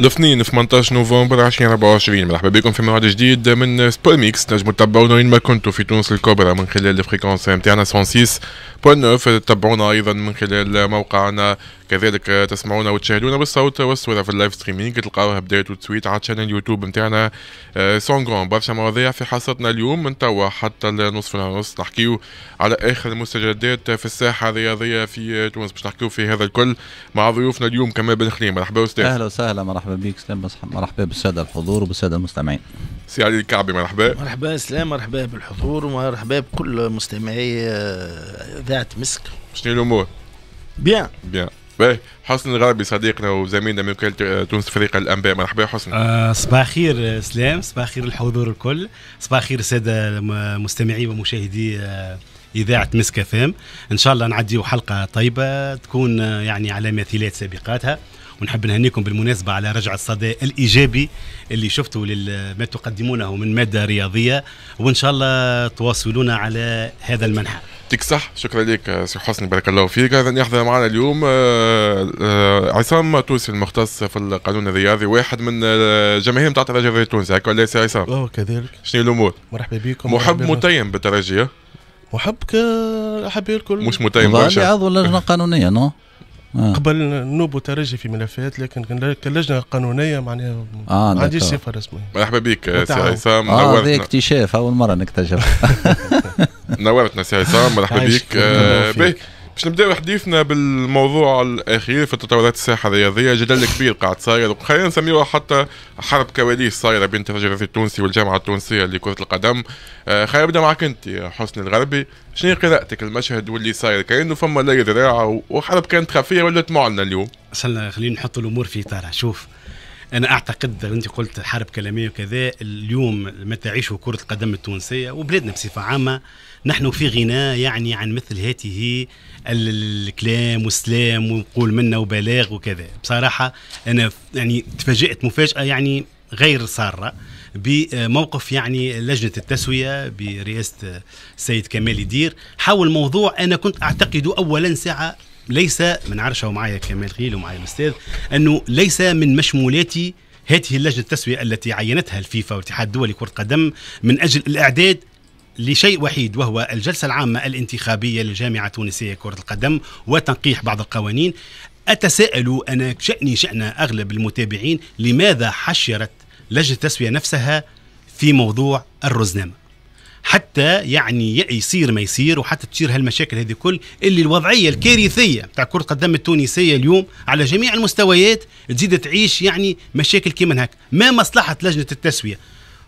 الاثنين 18 نوفمبر 2024 مرحبا بكم في موعد جديد من سبور ميكس تنجموا تتبعونا وين ما كنتوا في تونس الكبرى من خلال الفريكونس نتاعنا 106.9 تتبعونا ايضا من خلال موقعنا كذلك تسمعونا وتشاهدونا بالصوت والصوره في اللايف ستريمينغ تلقاوها بدايه وتسويت على شانل اليوتيوب نتاعنا آه، سونغون برشا مواضيع في حصتنا اليوم من توا حتى لنصف ونص نحكيو على اخر المستجدات في الساحه الرياضيه في تونس باش نحكيو في هذا الكل مع ضيوفنا اليوم كمال بن خليم مرحبا استاذ اهلا وسهلا مرحبا مرحبا بك سلام مرحبا بالساده الحضور وبالساده المستمعين سي علي الكعبي مرحبا مرحبا سلام مرحبا بالحضور ومرحبا بكل مستمعي اذاعه آه، مسك شنو الامور؟ بيان بيان باهي حسن الغربي صديقنا وزميلنا من وكاله آه، تونس فريق الانباء مرحبا حسن آه صباح خير آه، سلام صباح خير الحضور الكل صباح خير الساده مستمعي ومشاهدي آه اذاعه مسك فام ان شاء الله نعديو حلقه طيبه تكون يعني على مثيلات سابقاتها ونحب نهنيكم بالمناسبة على رجع الصدى الإيجابي اللي شفتوا لما تقدمونه من مادة رياضية وإن شاء الله تواصلونا على هذا المنحى يعطيك صح شكرا لك سي حسني بارك الله فيك اذا يحضر معنا اليوم آه، آه، عصام توسي المختص في القانون الرياضي واحد من آه، جماهير نتاع الترجي التونسي هكا ولا سي عصام اه كذلك شنو الامور مرحبا بكم محب متيم بالترجي محب ك الكل مش متيم برشا عضو لجنه قانونيه نو آه. قبل نوب وترجي في ملفات لكن كلجنه قانونيه معناها آه ما عنديش صفه رسميه مرحبا بك سي عصام آه هذا اكتشاف اول مره نكتشف نورتنا سي عصام مرحبا بك آه، باهي باش نبداو حديثنا بالموضوع الاخير في تطورات الساحه الرياضيه جدل كبير قاعد صاير وخلينا نسميوها حتى حرب كواليس صايره بين الترجي التونسي والجامعه التونسيه لكره القدم آه، خلينا نبدا معك انت يا حسن الغربي شنو قراءتك المشهد واللي صاير كانه فما لا ذراع وحرب كانت خفيه ولات معلنه اليوم خلينا نحط الامور في اطارها شوف انا اعتقد انت قلت حرب كلاميه وكذا اليوم ما تعيشه كره القدم التونسيه وبلادنا بصفه عامه نحن في غنى يعني عن مثل هاته الكلام والسلام ونقول منا وبلاغ وكذا بصراحه انا يعني تفاجات مفاجاه يعني غير ساره بموقف يعني لجنة التسوية برئاسة السيد كمال يدير حول موضوع أنا كنت أعتقد أولا ساعة ليس من عرشه ومعايا كمال غيل ومعايا الاستاذ انه ليس من مشمولاتي هذه اللجنه التسويه التي عينتها الفيفا والاتحاد الدولي كره قدم من اجل الاعداد لشيء وحيد وهو الجلسة العامة الانتخابية للجامعة التونسية كرة القدم وتنقيح بعض القوانين أتساءل أنا شأني شأن أغلب المتابعين لماذا حشرت لجنة التسوية نفسها في موضوع الرزنامة حتى يعني يصير ما يصير وحتى تصير هالمشاكل هذه كل اللي الوضعيه الكارثيه تاع كره قدم التونسيه اليوم على جميع المستويات تزيد تعيش يعني مشاكل كيما هكا ما مصلحه لجنه التسويه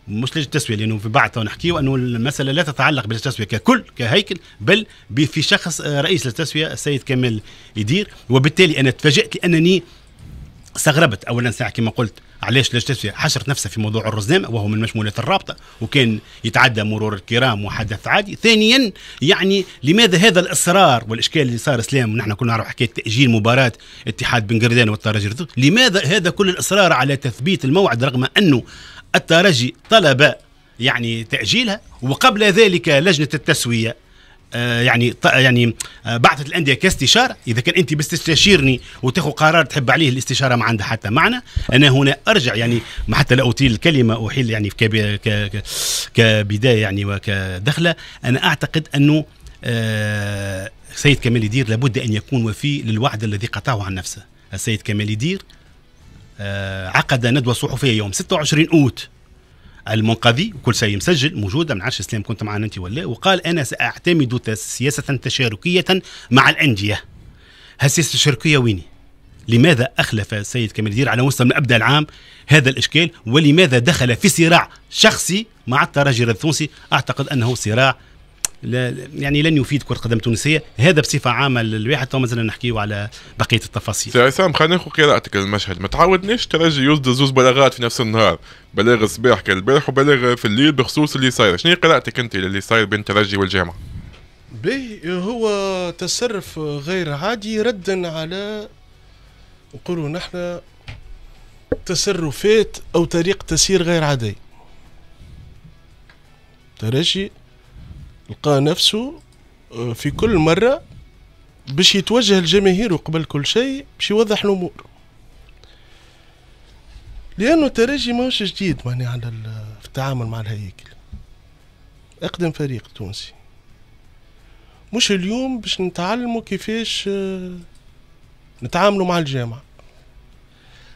مش لجنه التسويه لانه في بعد نحكيه انه المساله لا تتعلق بالتسويه ككل كهيكل بل في شخص آه، رئيس التسويه السيد كمال يدير وبالتالي انا تفاجات لانني استغربت اولا ساعه كما قلت علاش لجنه التسويه حشرت نفسها في موضوع الرزام وهو من مشمولات الرابطه وكان يتعدى مرور الكرام وحدث عادي ثانيا يعني لماذا هذا الاصرار والاشكال اللي صار اسلام ونحن كنا نعرف حكايه تاجيل مباراه اتحاد بن قردان والترجي لماذا هذا كل الاصرار على تثبيت الموعد رغم انه الترجي طلب يعني تاجيلها وقبل ذلك لجنه التسويه آه، يعني آه، يعني آه، بعثت الانديه كاستشاره اذا كان انت بتستشيرني وتاخذ قرار تحب عليه الاستشاره ما عندها حتى معنى انا هنا ارجع يعني ما حتى لا اطيل الكلمه احيل يعني كبدايه يعني وكدخله انا اعتقد انه سيد كمال يدير لابد ان يكون وفي للوعد الذي قطعه عن نفسه السيد كمال يدير عقد ندوه صحفيه يوم 26 اوت المنقذي وكل شيء مسجل موجوده ما عادش اسلام كنت معنا انت ولا وقال انا ساعتمد سياسه تشاركيه مع الانديه هالسياسه التشاركيه ويني؟ لماذا اخلف السيد كمال الدير على مستوى المبدا العام هذا الاشكال ولماذا دخل في صراع شخصي مع الترجي التونسي اعتقد انه صراع لا يعني لن يفيد كره قدم تونسيه هذا بصفه عامه للواحد تو مازلنا نحكيو على بقيه التفاصيل. سي عصام خلينا ناخذ قراءتك للمشهد ما تعودناش ترجي يصدر زوز بلاغات في نفس النهار بلاغ الصباح كان البارح وبلاغ في الليل بخصوص اللي صاير شنو قراءتك انت للي صاير بين الترجي والجامعه؟ به هو تصرف غير عادي ردا على نقولوا نحن تصرفات او طريق تسير غير عادي ترجي لقى نفسه آه، في كل مرة باش يتوجه الجماهير قبل كل شيء باش يوضح الأمور لأنه الترجي ماهوش جديد معني على في التعامل مع الهياكل أقدم فريق تونسي مش اليوم باش نتعلموا كيفاش آه، نتعاملوا مع الجامعة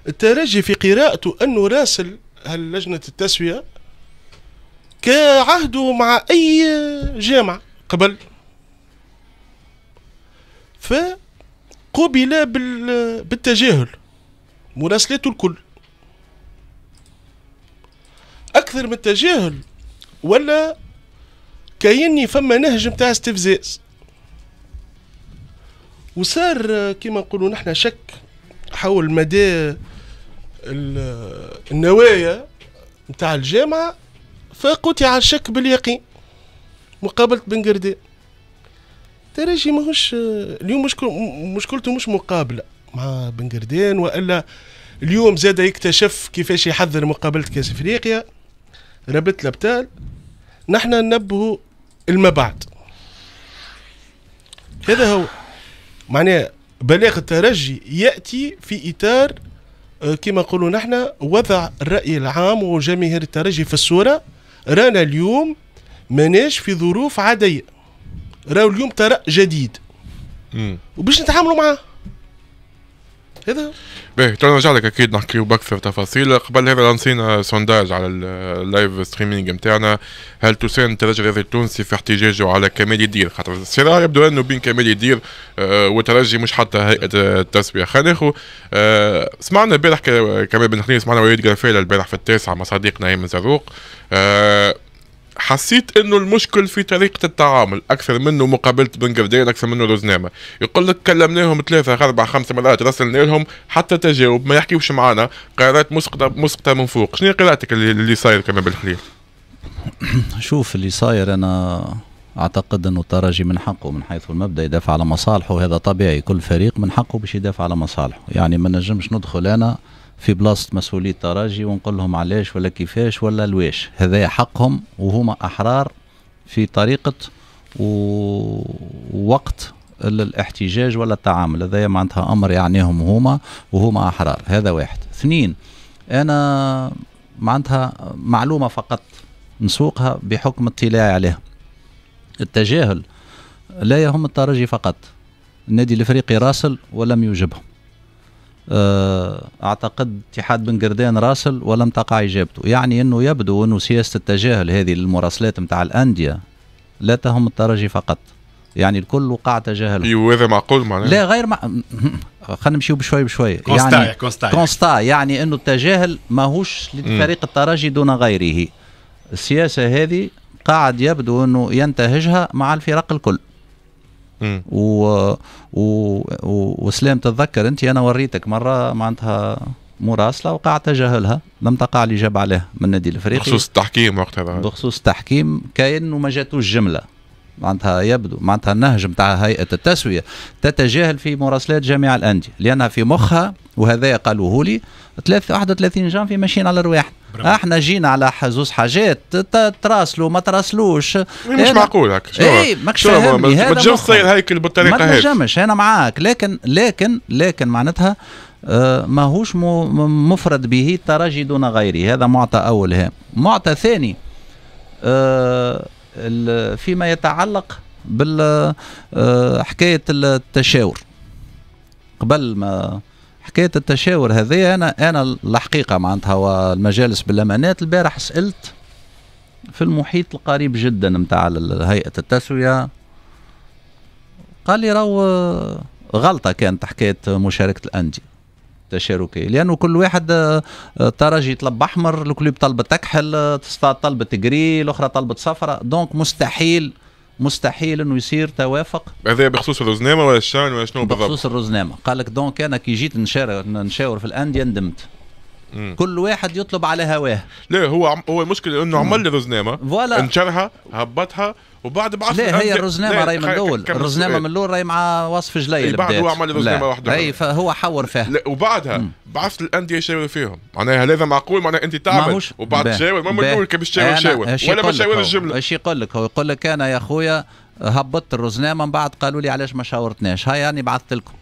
الترجي في قراءته أنه راسل هاللجنة التسوية كعهده مع أي جامعة قبل فقبل بالتجاهل مراسلاته الكل أكثر من التجاهل ولا كأني فما نهج متاع استفزاز وصار كما نقولوا نحن شك حول مدى النوايا متاع الجامعة فقطع الشك باليقين مقابلة بن قردان تراجي ماهوش اليوم مشكل مشكلته مش مقابلة مع بن قردان وإلا اليوم زاد يكتشف كيفاش يحضر مقابلة كأس أفريقيا ربط الأبطال نحن ننبهوا الما بعد هذا هو معناه بلاغ الترجي يأتي في إطار آه، كما نقولوا نحن وضع الرأي العام وجماهير الترجي في الصورة رانا اليوم ماناش في ظروف عاديه راهو اليوم طرق جديد وباش نتعاملوا معاه هذا باهي تو نرجع لك اكيد نحكي باكثر تفاصيل قبل هذا لانسينا سونداج على اللايف ستريمينغ نتاعنا هل تساند الترجي الرياضي التونسي في احتجاجه على كمال يدير خاطر الصراع يبدو انه بين كمال يدير آه، والترجي مش حتى هيئه التسويه خلينا ناخذ آه، سمعنا البارح كمال بن حنين سمعنا وليد قرفيل البارح في التاسعه مع صديقنا ايمن زروق آه، حسيت انه المشكل في طريقه التعامل اكثر منه مقابله بن قردير اكثر منه روزنامه يقول لك كلمناهم ثلاثه اربع خمسة مرات راسلنا لهم حتى تجاوب ما يحكيوش معنا قرارات مسقطه مسقطه من فوق شنو قراءتك اللي, اللي صاير كما بالخليل شوف اللي صاير انا اعتقد انه الترجي من حقه من حيث المبدا يدافع على مصالحه وهذا طبيعي كل فريق من حقه باش يدافع على مصالحه يعني ما نجمش ندخل انا في بلاصه مسؤولي التراجي ونقول لهم علاش ولا كيفاش ولا لواش هذا حقهم وهما احرار في طريقه ووقت الاحتجاج ولا التعامل هذا معناتها امر يعنيهم هما وهما احرار هذا واحد اثنين انا معناتها معلومه فقط نسوقها بحكم اطلاعي عليها التجاهل لا يهم الترجي فقط النادي الافريقي راسل ولم يوجبهم آه، اعتقد اتحاد بن قردان راسل ولم تقع اجابته يعني انه يبدو انه سياسه التجاهل هذه للمراسلات نتاع الانديه لا تهم الترجي فقط يعني الكل وقع تجاهله ايوه هذا معقول معناه لا غير مع... خلينا نمشيو بشوي بشوي كونستا يعني كونستا كونستا يعني انه التجاهل ماهوش لفريق الترجي دون غيره السياسه هذه قاعد يبدو انه ينتهجها مع الفرق الكل و... و... وسلام تتذكر انت انا وريتك مره معناتها مراسله وقع تجاهلها لم تقع لي جاب عليها من النادي الافريقي بخصوص التحكيم وقت هذا بخصوص التحكيم كاين وما جاتوش جمله معناتها يبدو معناتها النهج نتاع هيئه التسويه تتجاهل في مراسلات جميع الانديه لانها في مخها وهذا قالوه لي 31 في ماشيين على رواحنا احنا جينا على زوز حاجات تراسلوا ما تراسلوش مش معقول هكا اي ماكش فاهمني ما تجمش تصير هيكل بالطريقه هذه ما تجمش انا معاك لكن لكن لكن معناتها آه ماهوش مفرد به الترجي دون غيره هذا معطى اول هام معطى ثاني آه فيما يتعلق بالحكاية آه، التشاور قبل ما حكاية التشاور هذه أنا أنا الحقيقة معناتها والمجالس بالأمانات البارح سألت في المحيط القريب جدا نتاع هيئة التسوية قال لي راهو غلطة كانت حكاية مشاركة الأندية التشاركي لانه كل واحد آه، آه، ترجي يطلب احمر الكلوب آه، طلبت اكحل طلبت جري الاخرى طلبت صفراء دونك مستحيل مستحيل انه يصير توافق هذا بخصوص الرزنامه ولا الشان ولا شنو بالضبط بخصوص الرزنامه قال لك دونك انا كي جيت نشارك نشاور في الانديه ندمت مم. كل واحد يطلب على هواه ليه هو عم هو المشكله انه عمل لي رزنامه فوالا انشرها هبطها وبعد بعث ليه هي الرزنامه راهي من الاول الرزنامه من الاول راهي مع وصف جليل اللي بعد هو عمل رزنامه وحده اي فهو حور فيها وبعدها بعث الانديه يشاور فيهم معناها هذا معقول معناها انت تعمل وبعد تشاور ما بنقول كيف كيفاش تشاور شاور ولا ما شاور الجمله ايش يقول لك هو يقول لك انا يا خويا هبطت الرزنامه من بعد قالوا لي علاش ما شاورتناش هاي يعني بعثت لكم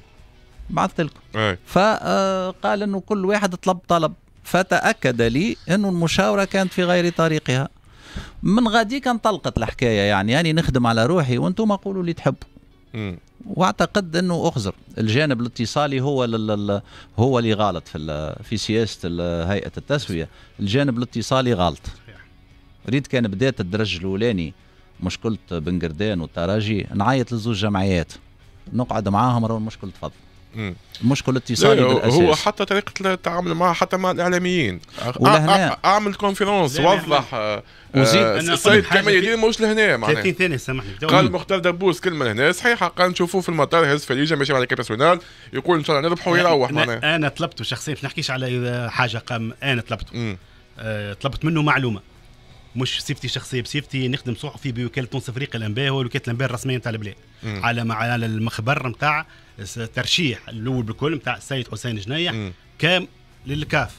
بعثت لكم أي. فقال انه كل واحد طلب طلب فتاكد لي انه المشاوره كانت في غير طريقها من غاديك انطلقت الحكايه يعني يعني نخدم على روحي وانتم قولوا اللي تحبوا واعتقد انه اخزر الجانب الاتصالي هو لل... هو اللي غلط في في سياسه هيئه التسويه الجانب الاتصالي غلط ريت كان بدات الدرج الاولاني مشكله بنقردان والتراجي نعيط لزوج جمعيات نقعد معاهم راهو المشكل تفضل مشكل اتصالي بالاساس هو حتى طريقه التعامل معها حتى مع الاعلاميين ولهنا اعمل كونفرنس وضح وزيد آه السيد كامل يدين مش لهنا معناها 30 ثانيه سامحني قال مختار دبوس كلمه لهنا صحيحه قال نشوفوه في المطار هز فليجه ماشي مع الكاباسيونال يقول ان شاء الله نربحوا ويروح معناها انا طلبته شخصيا ما نحكيش على حاجه قام انا طلبته آه، طلبت منه معلومه مش سيفتي شخصيه بصفتي نخدم صحفي بوكاله تونس افريقيا الانباء هو وكاله الانباء الرسميه نتاع البلاد على على المخبر نتاع ترشيح الاول بالكل نتاع السيد حسين جنيح كام للكاف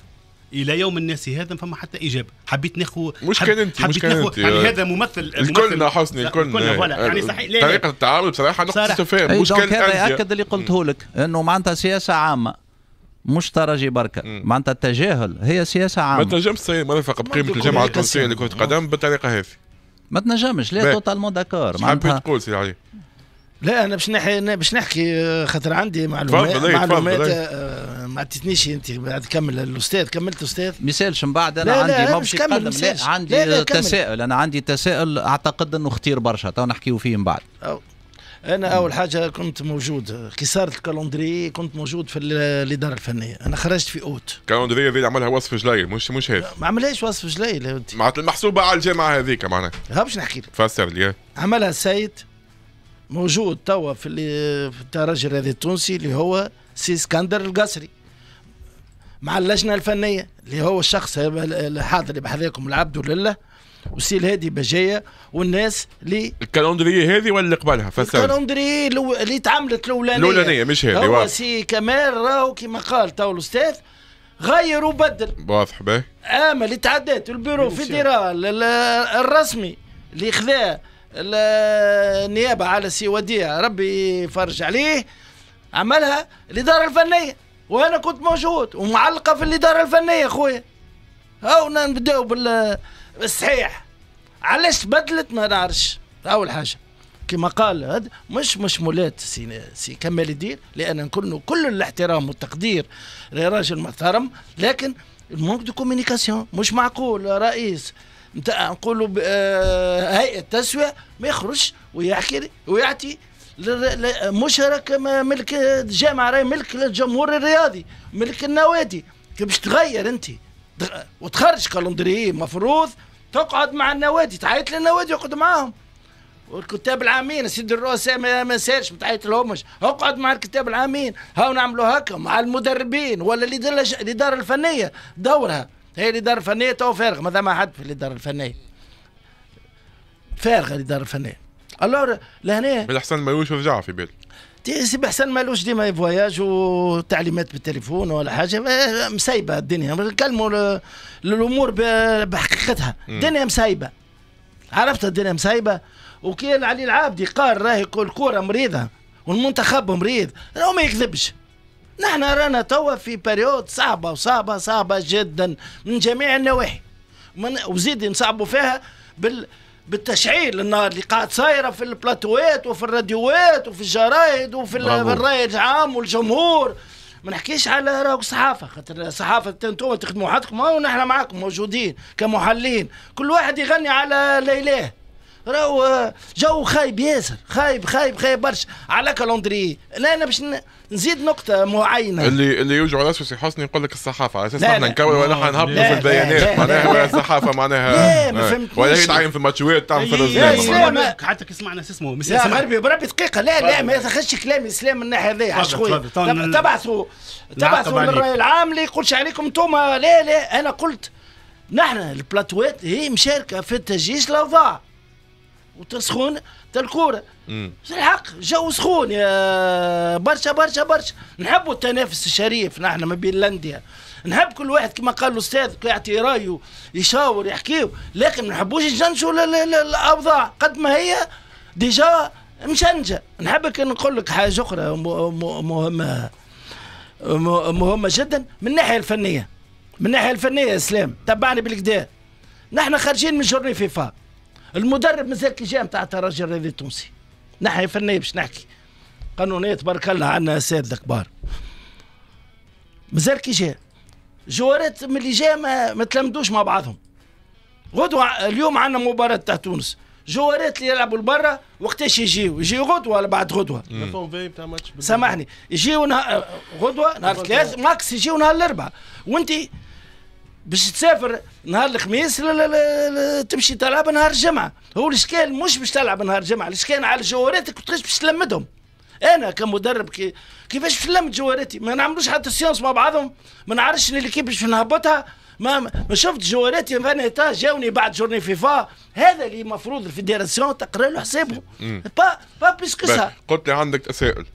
الى يوم الناس هذا فما حتى اجابه حبيت ناخذ مش كان انت مش كان انت يعني هذا ممثل الكلنا حسني الكلنا فوالا يعني صحيح طريقه التعامل بصراحه نقص استفهام مش كان هذا ياكد اللي قلته لك انه معناتها سياسه عامه مش ترجي بركة معناتها التجاهل هي سياسة عامة ما تنجمش تصير مرافق بقيمة الجامعة التونسية لكرة القدم بالطريقة هذه ما تنجمش لا توتالمون داكور معناتها تقول سي علي لا انا باش نحكي باش نحكي آه، خاطر عندي معلومات فضل معلومات آه، ما عطيتنيش انت بعد كمل الاستاذ كملت استاذ يسالش من بعد انا لا عندي ما موش يقدم عندي لا لا تساؤل انا عندي تساؤل اعتقد انه خطير برشا تو نحكيو فيه من بعد أو. انا اول حاجه كنت موجود كي صارت الكالندري كنت موجود في الاداره الفنيه انا خرجت في اوت كالندري هذه عملها وصف جليل مش مش هذا ما عملهاش وصف جليل معناتها المحسوبه على الجامعه هذيك معناها ها باش نحكي لك فسر لي عملها السيد موجود توا في اللي تاع التونسي اللي هو سي اسكندر القصري مع اللجنه الفنيه اللي هو الشخص الحاضر اللي بحذاكم العبد لله وسي الهادي بجاية والناس اللي الكالندرية هذه ولا اللي قبلها فسر اللي تعملت الأولانية الأولانية مش هذه هو سي كمال راهو كيما قال تو الأستاذ غير وبدل واضح باهي اما اللي تعدات البيرو فيدرال الرسمي اللي خذاه النيابه على سي وديع ربي يفرج عليه عملها الاداره الفنيه وانا كنت موجود ومعلقه في الاداره الفنيه أخويا هاو نبداو بالصحيح علاش بدلت ما نعرفش اول حاجه كما قال هذا مش مش مولات سي, سي كمال الدين لان كله كل الاحترام والتقدير لراجل محترم لكن المونك دو كومينيكاسيون مش معقول رئيس نتاع نقولوا آه، هيئه تسويه ما يخرجش ويحكي ويعطي مشاركه ملك الجامعه راهي ملك الجمهور الرياضي ملك النوادي كي باش تغير انت وتخرج كالندري مفروض تقعد مع النوادي تعيط للنوادي يقعد معاهم والكتاب العامين سيد الرؤساء ما سالش ما تعيط لهمش اقعد مع الكتاب العامين هاو نعملوا هكا مع المدربين ولا الاداره الفنيه دورها هي الاداره الفنيه تو فارغه ما دام حد في الاداره الفنيه فارغه الاداره الفنيه الور لهنا بالاحسن ما يوش رجع في تي سي بحسن مالوش ديما فواياج وتعليمات بالتليفون ولا حاجه اه، اه، مسايبه الدنيا نكلموا الامور بحقيقتها الدنيا مسايبه عرفت الدنيا مسايبه وكي علي العابدي قال راهي الكوره مريضه والمنتخب مريض هو ما يكذبش نحن رانا توا في بريود صعبه وصعبه صعبه جدا من جميع النواحي من وزيد نصعبوا فيها بال بالتشعيل النار اللي قاعد صايره في البلاتوات وفي الراديوات وفي الجرايد وفي الراي العام والجمهور ما نحكيش على راهو الصحافه خاطر الصحافه انتم تخدموا حدكم ونحن معاكم موجودين كمحللين كل واحد يغني على ليلاه راهو جو خايب ياسر خايب خايب خايب برشا على كالوندري لا انا باش نزيد نقطة معينة اللي اللي يوجع راسه سي حسني يقول لك الصحافة على اساس احنا نكون ولا نهبطوا في البيانات معناها الصحافة معناها لا ما فهمتش ولا يتعين في الماتشوات تعمل في اسلام حتى كي سمعنا شو اسمه يا مغربي بربي دقيقة لا لا ما ياخذش كلام اسلام من الناحية هذيا عاش خويا تبعثوا تبعثوا للرأي العام اللي يقولش عليكم انتم لا لا انا قلت نحن البلاتوات هي مشاركة في تجيش الأوضاع وتسخون الكوره في الحق جو سخون يا برشا برشا برشا نحبوا التنافس الشريف نحن ما بين الانديه نحب كل واحد كما قال الاستاذ يعطي رايه يشاور يحكيه لكن ما نحبوش نجنشوا الاوضاع قد ما هي ديجا مشنجه نحبك نقول لك حاجه اخرى مهمه مهمه جدا من الناحيه الفنيه من الناحيه الفنيه يا اسلام تبعني بالكدا نحن خارجين من جورني فيفا المدرب مازال كي جاء نتاع الترجي الرياضي التونسي ناحيه فنيه باش نحكي قانونيه تبارك الله عندنا اساتذه كبار مازال كي جاء جوارات من اللي جاء ما, ما تلمدوش مع بعضهم غدوه اليوم عندنا مباراه تاع تونس جوارات اللي يلعبوا لبرا وقتاش يجيو يجيو غدوه ولا بعد غدوه سامحني يجيو نهار غدوه نهار الثلاث ماكس يجيو نهار الاربعاء وانت باش تسافر نهار الخميس تمشي تلعب نهار الجمعه هو الاشكال مش باش تلعب نهار الجمعه الاشكال على جواراتك وتقيس باش تلمدهم انا كمدرب كي كيفاش فلمت جواراتي ما نعملوش حتى سيونس مع بعضهم ما نعرفش اللي كيف باش نهبطها ما ما شفت جواراتي فان جاوني بعد جورني فيفا هذا اللي المفروض الفيدراسيون تقرا له حسابه با با بليس كو سا قلت لي عندك تساؤل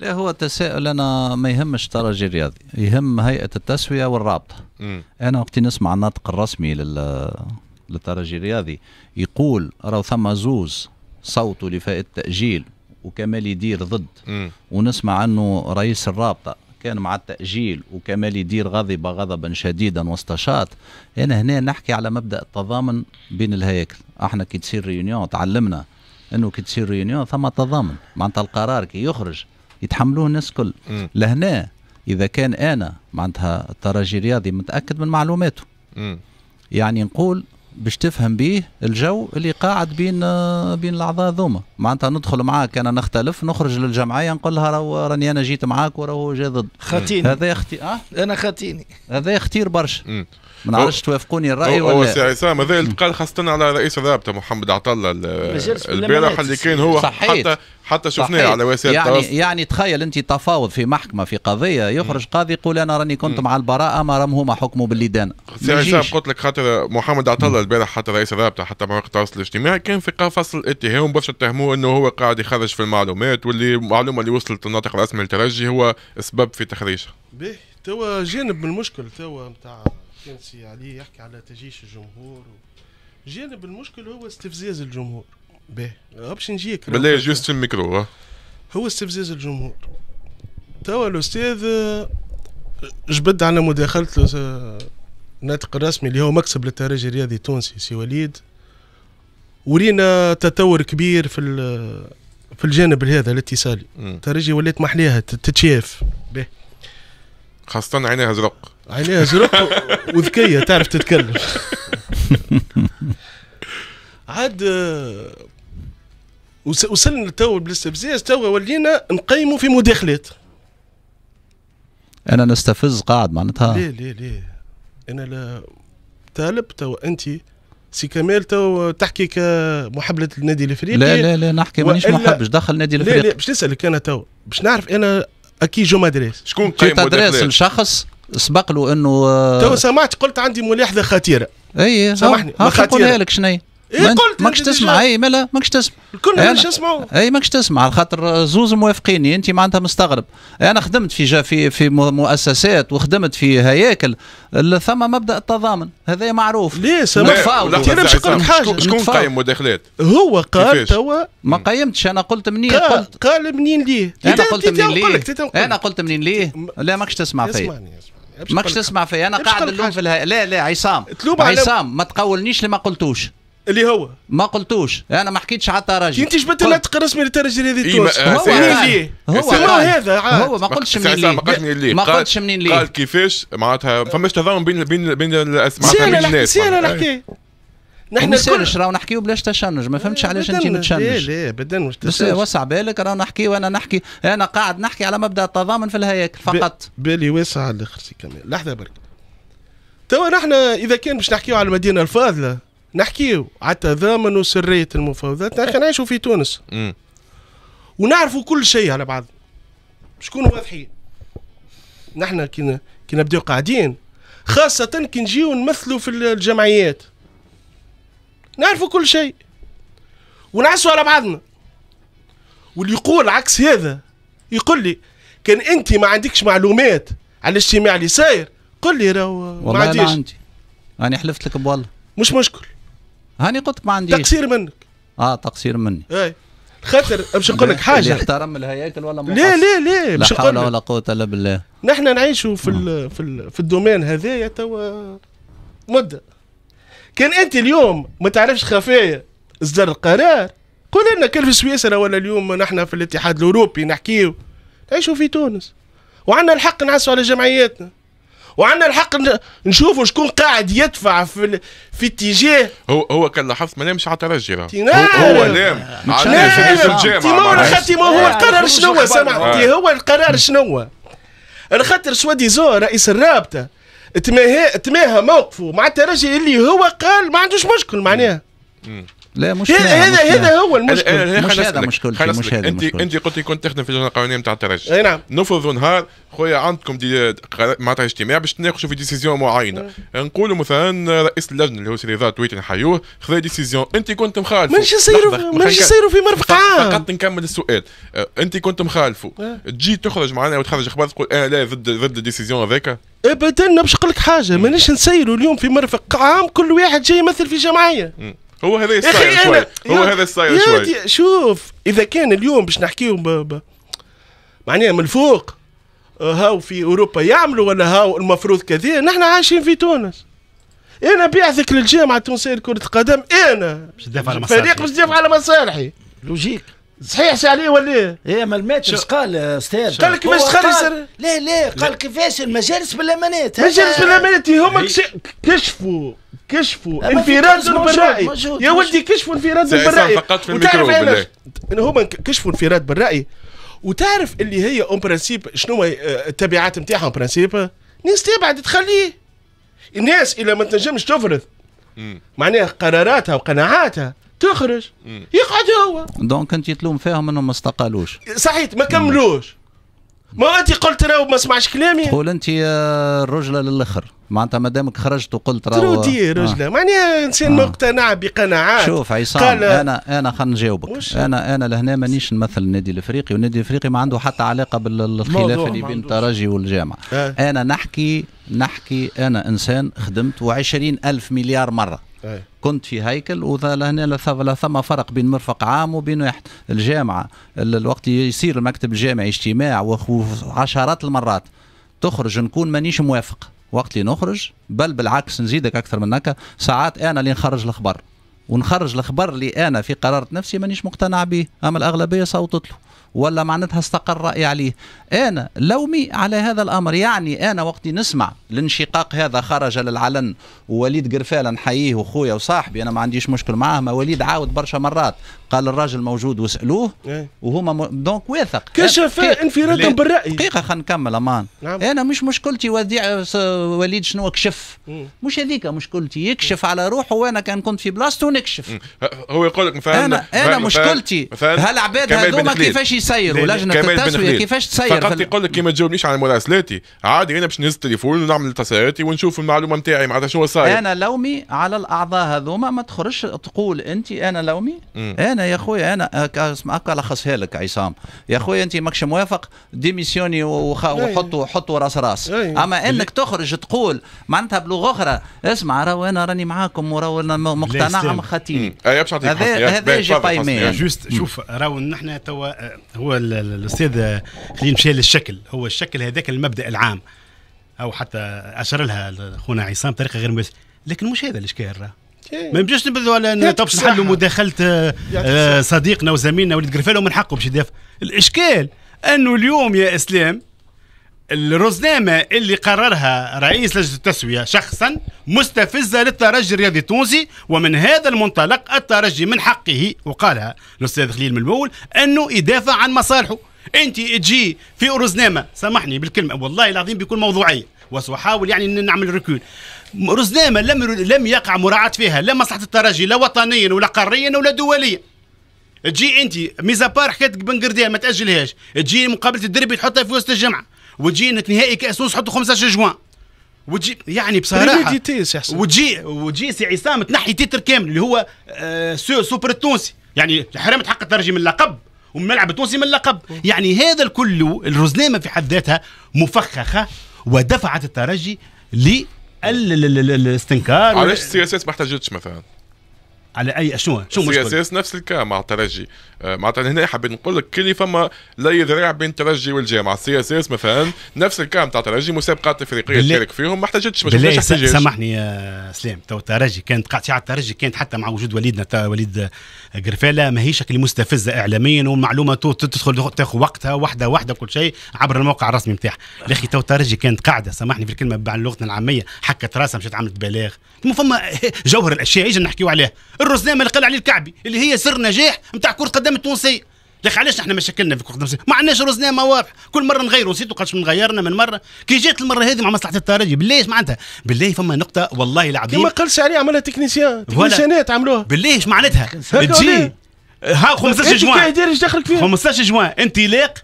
لا هو التساؤل انا ما يهمش الترجي الرياضي يهم هيئه التسويه والرابطه مم. انا وقت نسمع الناطق الرسمي لل للترجي الرياضي يقول راه ثم زوز صوته لفائده التاجيل وكمال يدير ضد مم. ونسمع انه رئيس الرابطه كان مع التأجيل وكمال يدير غضب غضبا شديدا واستشاط أنا هنا نحكي على مبدأ التضامن بين الهياكل احنا كي تصير ريونيون تعلمنا انه كي تصير ريونيون ثم تضامن معناتها القرار كي يخرج يتحملوه الناس الكل لهنا اذا كان انا معناتها الترجي الرياضي متاكد من معلوماته م. يعني نقول باش تفهم به الجو اللي قاعد بين بين الاعضاء ذوما معناتها ندخل معاك انا نختلف نخرج للجمعيه نقول لها رو راني انا جيت معاك وراه جا ضد خاتيني هذا يختي... أه؟ انا خاتيني هذا يختير برشا ما نعرفش توافقوني الراي أو ولا هو عصام هذا اللي قال خاصه على رئيس الرابطه محمد عطله البارح اللي كان هو حتى حتى شفناه على وسائل يعني التواصل يعني يعني تخيل انت تفاوض في محكمه في قضيه يخرج قاضي يقول انا راني كنت مع البراءه ما رم هما حكموا باللدان سي عصام قلت لك خاطر محمد عطله البارح حتى رئيس الرابطه حتى مواقع التواصل الاجتماعي كان في فصل اتهام برشا اتهموه انه هو قاعد يخرج في المعلومات واللي المعلومه اللي وصلت للناطق الرسمي للترجي هو سبب في تخريجها. به توا جانب من المشكل توا نتاع سي يعني علي يحكي على تجيش الجمهور و... جانب المشكل هو استفزاز الجمهور باهي باش نجيك بالله جوست الميكرو هو استفزاز الجمهور توا الاستاذ آه، جبد على مداخلة الناطق آه، الرسمي اللي هو مكسب للترجي الرياضي التونسي سي وليد ورينا تطور كبير في في الجانب هذا الاتصالي الترجي ولات محليها تتشاف به خاصة عينيها زرق عينيها زرق وذكية تعرف تتكلم عاد آه، وصلنا تو بالاستفزاز تو ولينا نقيموا في مداخلات انا نستفز قاعد معناتها ليه ليه ليه انا لا طالب تو انت سي كمال تو تحكي كمحبلة النادي الافريقي لا لا لا نحكي مانيش محب دخل النادي الافريقي لا لا باش نسالك انا تو باش نعرف انا اكي جو مدريس شكون قيم تدريس الشخص سبق له انه آه، تو سمعت قلت عندي ملاحظه خطيره اي آه، سامحني آه، ما خطيره لك شنو إيه قلت ماكش تسمع اي مالا ماكش تسمع الكل ماكش تسمع اي ماكش تسمع على خاطر زوز موافقيني انت معناتها مستغرب انا خدمت في جا في في مؤسسات وخدمت في هياكل ثم مبدا التضامن هذا معروف ليه نتفاوض انا باش نقول لك حاجه شكون قايم مداخلات هو قال توا ما قيمتش انا قلت منين قلت قال منين ليه انا قلت منين ليه انا قلت منين ليه لا ماكش تسمع فيا ماكش تسمع فيا انا قاعد نلوم في لا لا عصام عصام ما تقولنيش اللي ما قلتوش اللي هو ما قلتوش انا ما حكيتش على الترجي انت جبت لنا تقرا للترجي الترجي هذه إيه، تونس هو اللي إيه، إيه، هو هذا هو ما قلتش منين ليه ما قلتش منين ليه ما قلتش منين ليه قال كيفاش معناتها فماش تضامن بين بين بين الاسماء بين الناس انا الحكايه نحن نسالش راهو نحكيو بلاش تشنج ما فهمتش علاش انت متشنج لا لا مش بس وسع بالك راهو نحكي وانا نحكي انا قاعد نحكي على مبدا التضامن في الهياكل فقط بالي واسع على الاخر كمال لحظه برك توا نحن اذا كان باش نحكيو على المدينه الفاضله نحكيو على التضامن وسريه المفاوضات نحن نعيشوا في تونس ونعرفوا كل شيء على بعض مش كونوا واضحين نحن كي كي نبداو قاعدين خاصة كي نجيو نمثلوا في الجمعيات نعرفوا كل شيء ونعسوا على بعضنا واللي يقول عكس هذا يقول لي كان انت ما عندكش معلومات على الاجتماع اللي صاير قل لي راهو ما عنديش والله انا عندي انا حلفت لك بوالله مش مشكل هاني قلت لك ما عنديش تقصير منك اه تقصير مني اي خاطر باش نقول لك حاجه يحترم الهياكل ولا لا لا لا باش نقول لا حول ولا قوه الا بالله نحن نعيشوا في الـ آه. في الـ في الدومين هذايا توا مده كان انت اليوم ما تعرفش خفايا اصدار القرار قول لنا كان في سويسرا ولا اليوم نحن في الاتحاد الاوروبي نحكيو نعيشوا في تونس وعندنا الحق نعسوا على جمعياتنا وعندنا الحق نشوفوا شكون قاعد يدفع في في اتجاه هو هو كان لاحظت ما نامش على الترجي هو نام تيمور ما هو القرار شنو سامحني هو القرار شنو خاطر سوادي زو رئيس الرابطه تماهى تماهى موقفه مع الترجي اللي هو قال ما عندوش مشكل معناها لا مش هذا هذا هو المشكل مش هذا مشكلتي مش هذا انت انت قلت كنت تخدم في اللجنه القانونيه نتاع الترجي اي نعم نفرضوا نهار خويا عندكم دي معناتها اجتماع باش تناقشوا في ديسيزيون معينه نقولوا مثلا رئيس اللجنه اللي هو سي رضا تويت نحيوه خذا ديسيزيون انت كنت مخالف مانيش يصيروا مانيش يصيروا في مرفق عام فقط نكمل السؤال أه، انت كنت مخالفه أه. تجي تخرج معنا وتخرج اخبار تقول انا لا ضد ضد الديسيزيون هذاك ابدا إيه، باش نقول لك حاجه مانيش نسيروا اليوم في مرفق عام كل واحد جاي يمثل في جمعيه هو هذا الصاير شوي هو هذا الصاير شوي شوف اذا كان اليوم باش نحكيو معناها من الفوق آه، هاو في اوروبا يعملوا ولا هاو المفروض كذا نحن عايشين في تونس انا بعثك للجامعه التونسيه لكره القدم انا باش تدافع على مصالحي فريق باش تدافع على مصالحي لوجيك صحيح عليه ولا إيه؟, ايه ما الماتش قال آه، استاذ قال لك تخلي سر لا لا قال كيفاش المجالس بالامانات مجالس بالامانات هما كشفوا كشفوا انفراد بالرأي يا ولدي كشفوا انفراد بالرأي وتعرف في الميكرو هما كشفوا انفراد بالرأي وتعرف اللي هي اون برانسيب شنو آه، التبعات نتاعها اون برانسيب الناس تبعد تخليه الناس الا ما تنجمش تفرض معناها قراراتها وقناعاتها تخرج يقعد هو دونك انت تلوم فيهم انهم ما استقالوش صحيت ما كملوش ما انت قلت راهو ما سمعش كلامي تقول انت الرجله للاخر معناتها ما دامك خرجت وقلت راهو يا آه. رجله آه. معناها انسان آه. مقتنع بقناعات شوف عصام قال... انا انا خلينا نجاوبك انا انا لهنا مانيش نمثل النادي الافريقي والنادي الافريقي ما عنده حتى علاقه بالخلاف اللي بين الترجي والجامعه آه. انا نحكي نحكي انا انسان خدمت و20 الف مليار مره آه. كنت في هيكل وهنا ثم فرق بين مرفق عام وبين الجامعه الوقت يصير المكتب الجامعي اجتماع وعشرات المرات تخرج نكون مانيش موافق وقت اللي نخرج بل بالعكس نزيدك اكثر من هكا ساعات انا اللي نخرج الخبر ونخرج الخبر اللي انا في قرارة نفسي مانيش مقتنع به اما الاغلبيه صوتت له ولا معناتها استقر رأي عليه أنا لومي على هذا الأمر يعني أنا وقت نسمع الانشقاق هذا خرج للعلن ووليد قرفال نحييه وخويا وصاحبي أنا ما عنديش مشكل معاه ما وليد عاود برشا مرات قال الراجل موجود وسالوه إيه. وهما م... دونك واثق كشف انفرادا بالراي دقيقه خلينا نكمل امان نعم. انا مش مشكلتي وديع وليد شنو كشف مش هذيك مشكلتي يكشف على روحه وانا كان كنت في بلاصته ونكشف هو يقول لك انا انا مشكلتي هالعباد هذوما كيفاش يسيروا لجنه التسويه كيفاش تسير فقط يقول لك كيما تجاوبنيش على مراسلاتي عادي انا باش نهز التليفون ونعمل تساؤلاتي ونشوف المعلومه نتاعي معناتها شنو صاير انا لومي على الاعضاء هذوما ما تخرجش تقول انت انا لومي انا يا خويا انا اسمع الخصها لك عصام يا خويا انت ماكش موافق ديميسيوني وحط إيه. وحط راس راس إيه. اما انك تخرج تقول معناتها بلغه اخرى اسمع راهو انا راني معاكم وراهو مقتنع مع خطيب هذا هذا جي باي طيب جوست شوف راهو نحن توا هو الاستاذ خلينا نمشي للشكل هو الشكل هذاك المبدا العام او حتى اشر لها خونا عصام بطريقه غير مباشره لكن مش هذا الاشكال راه إيه. ما نجمش نبذوا على تو باش نحلوا مداخله صديقنا وزميلنا وليد قرفال ومن حقه باش يدافع الاشكال انه اليوم يا اسلام الرزنامة اللي قررها رئيس لجنة التسوية شخصا مستفزة للترجي الرياضي التونسي ومن هذا المنطلق الترجي من حقه وقالها الأستاذ خليل من المول أنه يدافع عن مصالحه أنت تجي في رزنامة سامحني بالكلمة والله العظيم بكل موضوعية وسأحاول يعني أن نعمل ركول رزنامه لم لم يقع مراعاه فيها لا مصلحه الترجي لا وطنيا ولا قاريا ولا دوليا تجي انت ميزابار حكايه بن قرديان ما تاجلهاش تجي مقابله الدربي تحطها في وسط الجمعه وتجي نهائي كاس نص تحطه 15 جوان وتجي يعني بصراحه وتجي وتجي سي عصام تنحي تيتر كامل اللي هو آه سوبر التونسي يعني حرمت حق الترجي من اللقب وملعب التونسي من اللقب يعني هذا الكل الرزنامه في حد ذاتها مفخخه ودفعت الترجي ل قلل الاستنكار علاش السياسات ما احتاجتش مثلا؟ على اي شنو شو المشكله؟ نفس الكلام مع الترجي آه، معناتها هنا حابين نقول لك كلي فما لا ذراع بين الترجي والجامعه السي اس اس مثلا نفس الكام تاع الترجي مسابقات افريقيه تشارك فيهم ما احتاجتش ما سامحني يا سلام تو الترجي كانت على الترجي كانت حتى مع وجود وليدنا وليد قرفاله ماهيش اللي مستفزه اعلاميا ومعلومه تدخل تاخذ وقتها واحده واحده كل شيء عبر الموقع الرسمي نتاعها يا اخي تو الترجي كانت قاعده سامحني في الكلمه بعد لغتنا العاميه حكت راسها مشات عملت بلاغ فما جوهر الاشياء ايش نحكيو عليها الرزنامه اللي قال عليه الكعبي اللي هي سر نجاح نتاع كره قدم الخدام يا لك علاش احنا مشاكلنا في الخدمه ما عندناش رزنامه واضح كل مره نغيروا نسيت وقالش من غيرنا من مره كي جات المره هذه مع مصلحه الترجي بالله معناتها بالله فما نقطه والله العظيم ما قالش عليه عملها تكنيسيان تكنيسيانات عملوها بالله ايش معناتها تجي ها 15 جوان دخلك فيها 15 جوان انطلاق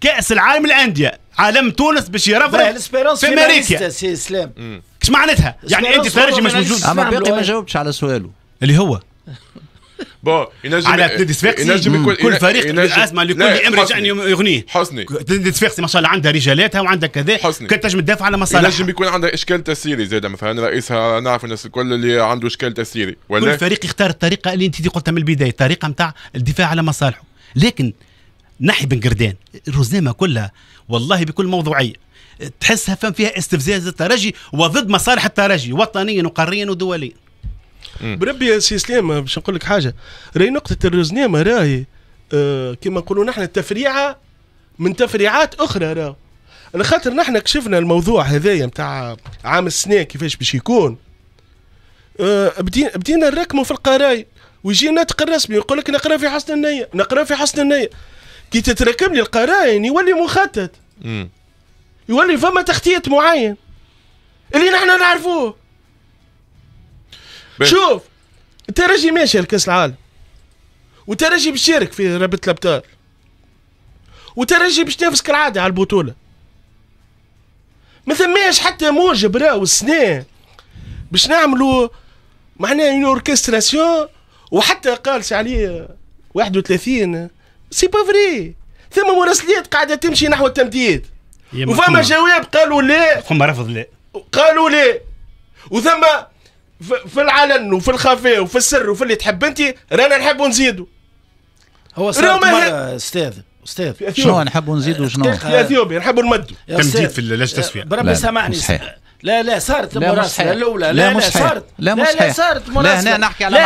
كاس العالم الانديه عالم تونس باش يرفرف في امريكا سي اسلام اش معناتها يعني انت ترجي مش موجود اما باقي ما جاوبتش على سؤاله اللي هو بون ينجم على ينجم كل فريق اسمع لكل امر شان يغنيه حسني ديسبيرسي ما شاء الله عندها رجالاتها وعندها كذا حسني كنت تنجم تدافع على مصالحها ينجم يكون عندها اشكال تسييري زاد مثلا رئيسها نعرف الناس الكل اللي عنده اشكال تسييري ولا كل فريق يختار الطريقه اللي انت قلتها من البدايه الطريقه نتاع الدفاع على مصالحه لكن نحي بن قردان الروزنامه كلها والله بكل موضوعيه تحسها فهم فيها استفزاز الترجي وضد مصالح الترجي وطنيا وقاريا ودوليا بربي يا سي سليم باش نقول لك حاجه راهي نقطه الرزنيمه راهي آه كما نقولوا نحن التفريعه من تفريعات اخرى راهو على خاطر نحن كشفنا الموضوع هذايا نتاع عام السنه كيفاش باش يكون آه بدينا بدينا نركموا في القراي ويجي ناطق الرسمي يقول لك نقرا في حسن النيه نقرا في حسن النيه كي تتركب لي القراين يولي مخطط يولي فما تخطيط معين اللي نحن نعرفوه شوف الترجي ماشي لكاس العالم وترجي بيشارك في رابطه الابطال وترجي باش تنافس كالعاده على البطوله ما ثماش حتى موجب راهو والسنة باش نعملوا معناها اون اوركستراسيون وحتى قال عليه 31 سي با فري ثم مراسلات قاعده تمشي نحو التمديد وفما جواب قالوا لا فما رفض لا قالوا لا وثم في العلن وفي الخفاء وفي السر وفي اللي تحب انت رانا نحبوا نزيدوا هو استاذ استاذ شنو نحبوا نزيدوا شنو يا اثيوبي نحبوا نمدوا تمديد في لجنه التسويق أه، بربي سامحني لا لا صارت المراسله الاولى لا لا صارت لا لا صارت مراسله لا هنا نحكي على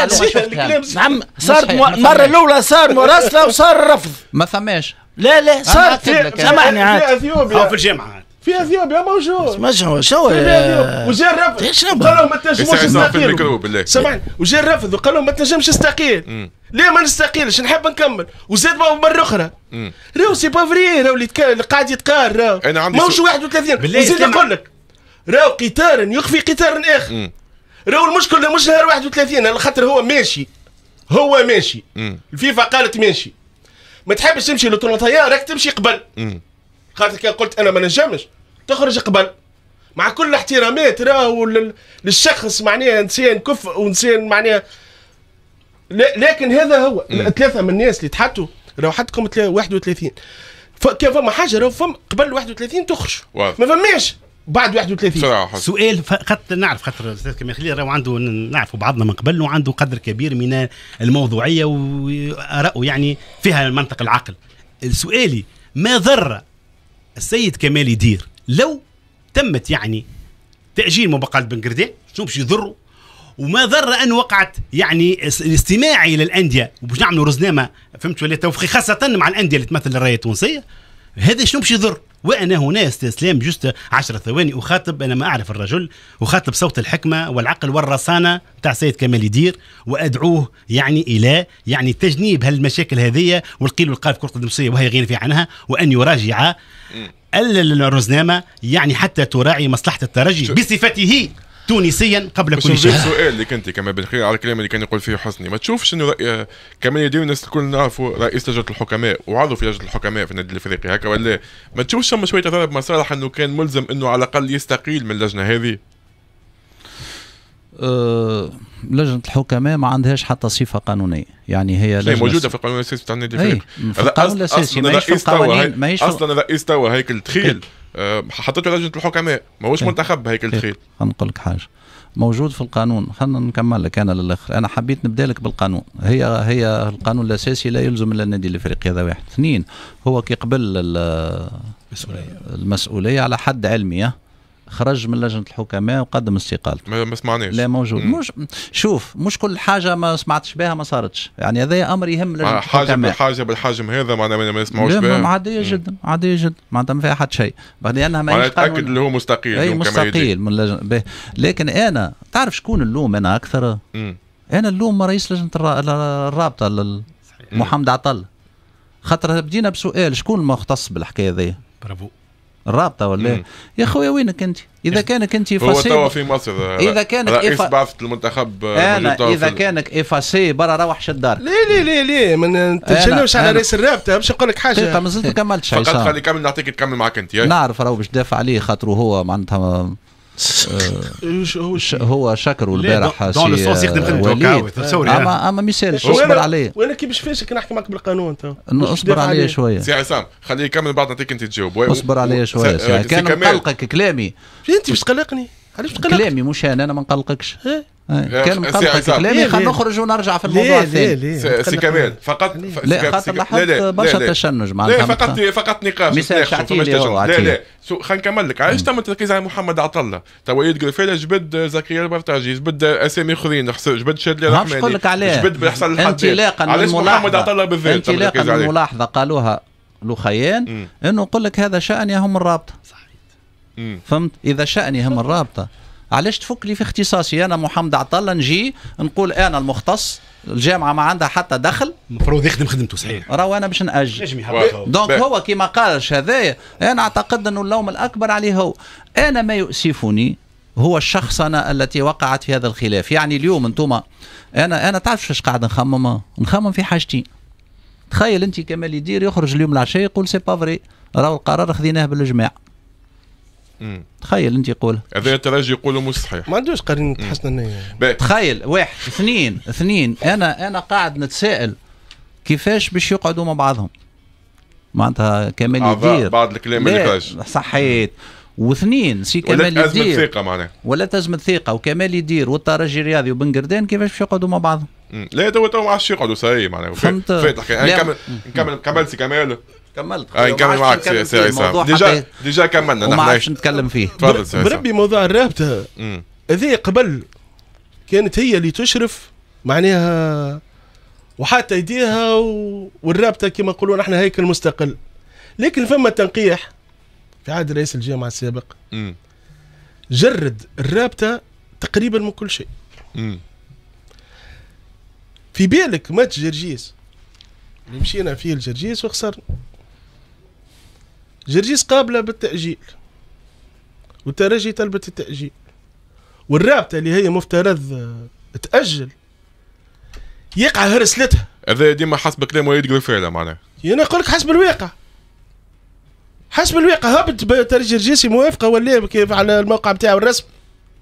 معلومه نعم صارت المره الاولى صار مراسله وصار رفض ما ثماش لا لا صارت سامحني عاد او في الجامعه فيها ذيوب بيها موجود ما شنو شنو وجا الرفض قال لهم ما تنجموش تستقيل سمعني وجا الرفض وقال لهم ما تنجمش تستقيل ليه ما نستقيلش نحب نكمل وزاد مره اخرى راهو سي با فري راهو اللي قاعد يتقال راهو انا عندي موش 31 وزيد نقول لك راهو قطار يخفي قطار اخر راهو المشكل مش نهار 31 على خاطر هو ماشي هو ماشي الفيفا قالت ماشي ما تحبش تمشي لتونطيا راك تمشي قبل خاطر كان قلت انا ما نجمش تخرج قبل مع كل احترامات راهو للشخص معناها انسان كفء وانسان معناها لكن هذا هو ثلاثه من الناس اللي تحطوا راهو حطكم 31 كان فما حاجه راهو فما قبل 31 تخرج ما فماش بعد 31 سؤال خاطر نعرف خاطر الاستاذ كمال خليل راهو عنده نعرفوا بعضنا من قبل وعنده قدر كبير من الموضوعيه وارائه يعني فيها المنطق العقل سؤالي ما ضر السيد كمال يدير لو تمت يعني تاجيل مبقعه بنقردين شنو باش يضروا وما ضر ان وقعت يعني الاستماع الى الانديه وباش نعملوا رزنامه فهمت ولا توفخي خاصه مع الانديه اللي تمثل الرايه التونسيه هذا شنو باش يضر وانا هنا استسلام جوست 10 ثواني اخاطب انا ما اعرف الرجل اخاطب صوت الحكمه والعقل والرصانه تاع سيد كمال يدير وادعوه يعني الى يعني تجنيب هالمشاكل هذه والقيل والقال في كره القدم وهي غير في عنها وان يراجع قلل الرزنامه يعني حتى تراعي مصلحه الترجي بصفته تونسيا قبل كل شيء سؤال لك انت كما بالخير على الكلام اللي كان يقول فيه حسني ما تشوفش انه رأي... كمان يدير الناس الكل نعرفوا رئيس لجنه الحكماء وعضو في لجنه الحكماء في النادي الافريقي هكا ولا ما تشوفش شويه تضارب مصالح انه كان ملزم انه على الاقل يستقيل من اللجنه هذه آه، لجنه الحكماء ما عندهاش حتى صفه قانونيه يعني هي لجنه موجوده في القانون الاساسي بتاع النادي الافريقي في القانون الاساسي ماهيش في القوانين ماهيش اصلا الرئيس توا هيكل التخيل إيه. آه، حطته لجنه الحكماء ماهوش إيه. منتخب هيكل إيه. التخيل نقول لك حاجه موجود في القانون خلينا نكمل لك انا للاخر انا حبيت نبدا لك بالقانون هي هي القانون الاساسي لا يلزم الا النادي الافريقي هذا واحد اثنين هو كيقبل المسؤوليه المسؤوليه على حد علمي خرج من لجنه الحكماء وقدم استقالته ما, سمعنيش لا موجود مم. مش شوف مش كل حاجه ما سمعتش بها ما صارتش يعني هذا امر يهم لجنه الحكماء حاجه بالحجم هذا معناها ما يسمعوش بها عاديه جدا عاديه جدا معناتها ما فيها حد شيء لانها ما اتاكد اللي هو مستقيل اي مستقيل من لجنه به. لكن انا تعرف شكون اللوم انا اكثر مم. انا اللوم رئيس لجنه الرابطه محمد عطل خاطر بدينا بسؤال شكون المختص بالحكايه ذي برافو الرابطه ولا مم. يا خويا وينك انت اذا كانك انت فاسي هو في مصر آه، اذا كانك رئيس إفا... بعثه المنتخب آه، انا اذا كانك افاسي برا روح شد دارك ليه ليه ليه ليه ما نتشلوش على رئيس الرابطه باش نقول لك حاجه انت طيب، طيب، ما زلت ما كملتش فقط خلي كمل نعطيك تكمل معك انت نعرف راهو باش دافع عليه خاطر هو معناتها هو هو شكر البارح سي آه، اما آه. اما ما اصبر علي وانا كي باش فاشك نحكي معك بالقانون تو اصبر علي شويه سي عصام خليه يكمل بعد نعطيك انت تجاوب اصبر علي شويه آه، كان مقلقك كلامي انت باش تقلقني علاش تقلقني كلامي مش انا انا ما نقلقكش إيه؟ كان مقطع كلامي خلينا نخرج ونرجع في الموضوع الثاني سي كمال فقط لا خاطر لاحظت برشا تشنج معناتها لا فقط فقط نقاش مثال لا لا خلينا نكمل لك علاش تم التركيز على محمد عطله توا يدقل فيلا جبد زكريا البرتاجي جبد اسامي اخرين جبد شادلي الرحماني نقول لك علاش جبد بحسن الحداد انطلاقا من محمد عطله بالذات انطلاقا من ملاحظه قالوها لخيان انه نقول لك هذا شان يهم الرابطه فهمت اذا شان يهم الرابطه علاش تفك لي في اختصاصي انا محمد عطله نجي نقول انا المختص الجامعه ما عندها حتى دخل المفروض يخدم خدمته صحيح راهو انا باش ناجل دونك هو كيما قالش هذايا انا اعتقد انه اللوم الاكبر عليه هو انا ما يؤسفني هو الشخصنة التي وقعت في هذا الخلاف يعني اليوم انتم انا انا تعرف واش قاعد نخمم نخمم في حاجتين تخيل انت كمال يدير يخرج اليوم العشاء يقول سي با فري راهو القرار خذيناه بالجماعه تخيل انت يقول هذا الترجي يقوله مش صحيح ما عندوش قرين تحسن تخيل واحد اثنين اثنين انا انا قاعد نتساءل كيفاش باش يقعدوا مع بعضهم معناتها كمال يدير بعض الكلام اللي فاش صحيت واثنين سي كمال يدير ازمه ثقه معناها ولا ازمه ثقه وكمال يدير والترجي الرياضي وبن قردان كيفاش باش يقعدوا مع بعضهم لا تو تو ما عادش يقعدوا ساي معناها فهمت فهمت نكمل نكمل كمال سي كمال كملت اي نكمل معك سي عصام ديجا ديجا كملنا نحن ما عادش نتكلم فيه تفضل سي بربي موضوع الرابطه هذه قبل كانت هي اللي تشرف معناها وحتى ايديها و... والرابطه كما نقولوا نحن هيكل مستقل لكن فما تنقيح في عهد رئيس الجامعه السابق م. جرد الرابطه تقريبا من كل شيء م. في بالك ماتش جرجيس اللي مشينا فيه الجرجيس وخسرنا جرجيس قابلة بالتأجيل والترجي طلبت التأجيل والرابطة اللي هي مفترض آه، تأجل يقع هرسلتها هذا ديما حسب كلام وليد قرفالة معناها يعني أنا نقول لك حسب الواقع حسب الواقع هبط ترجي جرجيسي موافقة ولا كيف على الموقع بتاعه الرسمي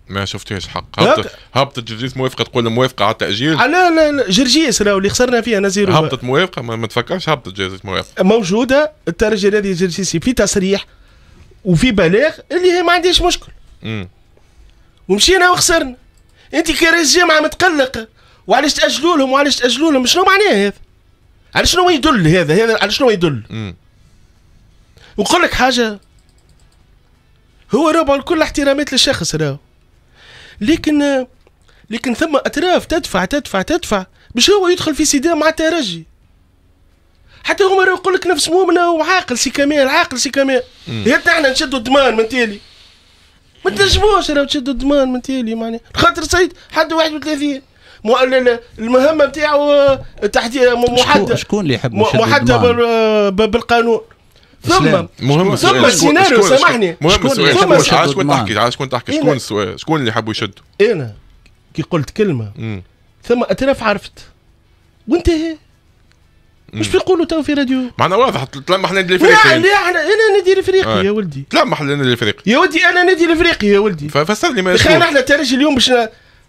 ما شفتهاش حق هبطت هبطت جرجيس موافقه تقول موافقه على التاجيل آه، لا لا جرجيس راهو اللي خسرنا فيها نزيرو هبطت موافقه ما, ما تفكرش هبطت جرجيس موافقه موجوده الترجي هذه جرجيسي في تصريح وفي بلاغ اللي هي ما عنديش مشكل امم ومشينا وخسرنا انت كرئيس جامعه متقلق وعلاش تاجلوا لهم وعلاش تاجلوا لهم شنو معناه هذا؟ على شنو يدل هذا هذا على شنو يدل؟ ونقول لك حاجه هو ربع الكل احترامات للشخص راهو لكن لكن ثم اطراف تدفع تدفع تدفع باش هو يدخل في صدام مع الترجي حتى هما يقول لك نفس مؤمنه وعاقل سي كمال عاقل سي كمال يا احنا نشدوا الضمان من تالي ما تنجموش راه تشدوا الضمان من تالي معني خاطر سيد حد 31 المهمه نتاعو تحديد محدده شكون اللي يحب محدده بالقانون ثم مهم ثم سيناريو سامحني مهم السؤال شكون تحكي عاد شكون تحكي شكون السؤال شكون اللي حبوا يشدوا انا كي قلت كلمه ثم اتراف عرفت وانت مش بيقولوا تو في راديو معنا واضح تلمح نادي الافريقي لا احنا انا نادي الافريقي آه. يا ولدي تلمح نادي الافريقي يا ولدي انا نادي الافريقي يا ولدي فسر لي ما احنا تاريخ اليوم باش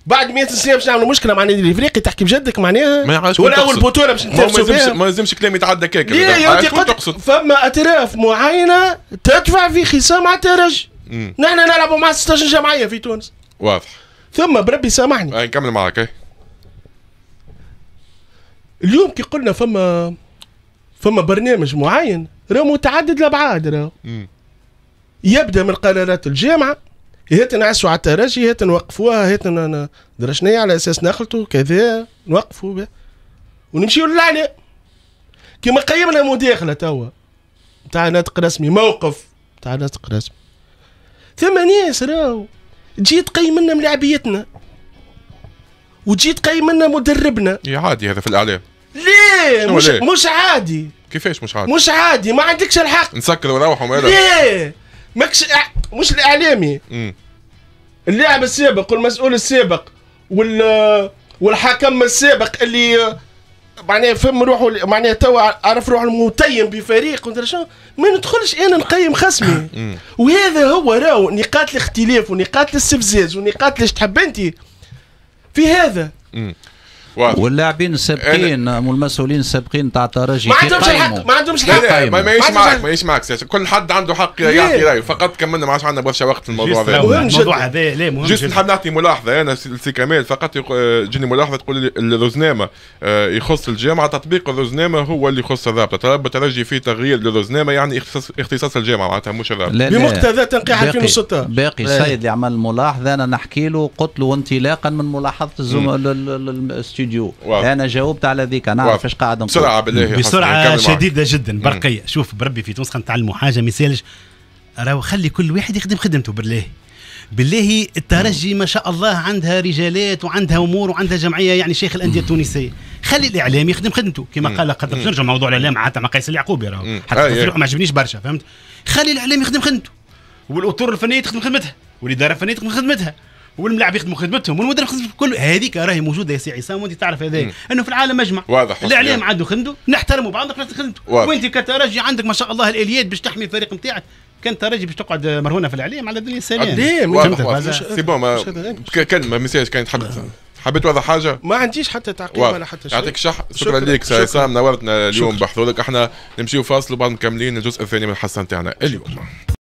بعد 100 سنه باش نعملوا مشكله مع النادي الافريقي تحكي بجدك معناها ولا اول بطوله باش نتنافسوا فيها ما يلزمش كلام يتعدى كيك يا تقصد فما اطراف معينه تدفع في خصام على الترجي نحن نلعبوا مع 16 جمعيه في تونس واضح ثم بربي سامحني نكمل معك اليوم كي قلنا فما فما برنامج معين راه متعدد الابعاد راه يبدا من قرارات الجامعه هات نعسوا على التراجي تنوقفوها نوقفوها تن درشني على اساس نخلطوا كذا نوقفوا ونمشيو للعلي كيما قيمنا مداخله توا تاع ناطق رسمي موقف تاع ناطق رسمي ثم ناس راهو تجي تقيم لنا ملاعبيتنا وتجي تقيم لنا مدربنا عادي هذا في الاعلام ليه مش ليه؟ مش عادي كيفاش مش عادي مش عادي ما عندكش الحق نسكر ونروحوا ليه ماكش مش الاعلامي اللاعب السابق والمسؤول السابق وال والحكم السابق اللي معناها فهم روحه معناها توا عرف روحه متيم بفريق ومدري شنو ما ندخلش انا نقيم خصمي وهذا هو راهو نقاط الاختلاف ونقاط الاستفزاز ونقاط ليش تحب انت في هذا واللاعبين السابقين والمسؤولين السابقين تاع الترجي ما عندهمش الحق ما عندهمش الحق ما ماهيش معاك ماهيش معاك كل حد عنده حق يعطي رايه فقط كملنا ما عادش عندنا برشا وقت في الموضوع هذا الموضوع هذا لا مهم جست نحب نعطي ملاحظه انا سي كمال فقط تجيني ملاحظه تقول الروزنامه آه، يخص الجامعه تطبيق الروزنامه هو اللي يخص الرابطه الرابطه الترجي فيه تغيير للروزنامه يعني اختصاص الجامعه معناتها مش الرابطه بمقتضى تنقيح 2016 باقي السيد اللي عمل الملاحظه انا نحكي له قلت له انطلاقا من ملاحظه الزملاء الاستوديو انا جاوبت على ذيك انا نعرف ايش قاعد نقول بسرعه بالله بسرعه شديده جدا برقيه شوف بربي في تونس نتعلموا حاجه ما يسالش راهو خلي كل واحد يخدم خدمته بالله بالله الترجي ما شاء الله عندها رجالات وعندها امور وعندها جمعيه يعني شيخ الانديه التونسيه خلي الاعلام يخدم خدمته كما قال قد نرجع موضوع الاعلام حتى مع قيس اليعقوبي راهو حتى آه، تصريحه ما عجبنيش برشا فهمت خلي الاعلام يخدم خدمته والاطر الفنيه تخدم خدمتها والاداره الفنيه تخدم خدمتها والملاعب يخدموا خدمتهم والمدرب يخدم كل هذيك راهي موجوده يا سي عصام وانت تعرف هذا انه في العالم مجمع واضح الاعلام عنده خدمته نحترموا بعضنا في خدمته وانت كترجي عندك ما شاء الله الاليات باش تحمي الفريق نتاعك كان ترجي باش تقعد مرهونه في الاعلام على الدنيا السلام قدام سي بون كلمه مساج كانت حبيت حبيت واضح حاجه ما عنديش حتى تعقيب ولا حتى شيء يعطيك شح شكرا لك سي عصام نورتنا اليوم بحضورك احنا نمشيو فاصل وبعد مكملين الجزء الثاني من الحصه نتاعنا اليوم